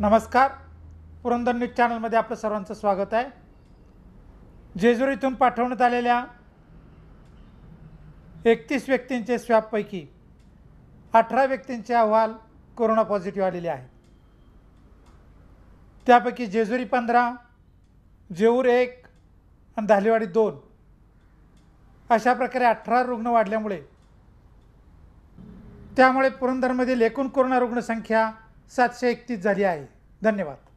नमस्कार पुरंदर न्यूज चॅनलमध्ये आपलं सर्वांचं स्वागत आहे जेजुरीतून पाठवण्यात आलेल्या एकतीस व्यक्तींचे स्वॅबपैकी अठरा व्यक्तींचे अहवाल कोरोना पॉझिटिव्ह आलेले आहेत त्यापैकी जेजुरी पंधरा जेऊर एक आणि धालेवाडी दोन अशा प्रकारे अठरा रुग्ण वाढल्यामुळे त्यामुळे पुरंदरमधील एकूण कोरोना रुग्णसंख्या सातशे एकतीस झाली आहे धन्यवाद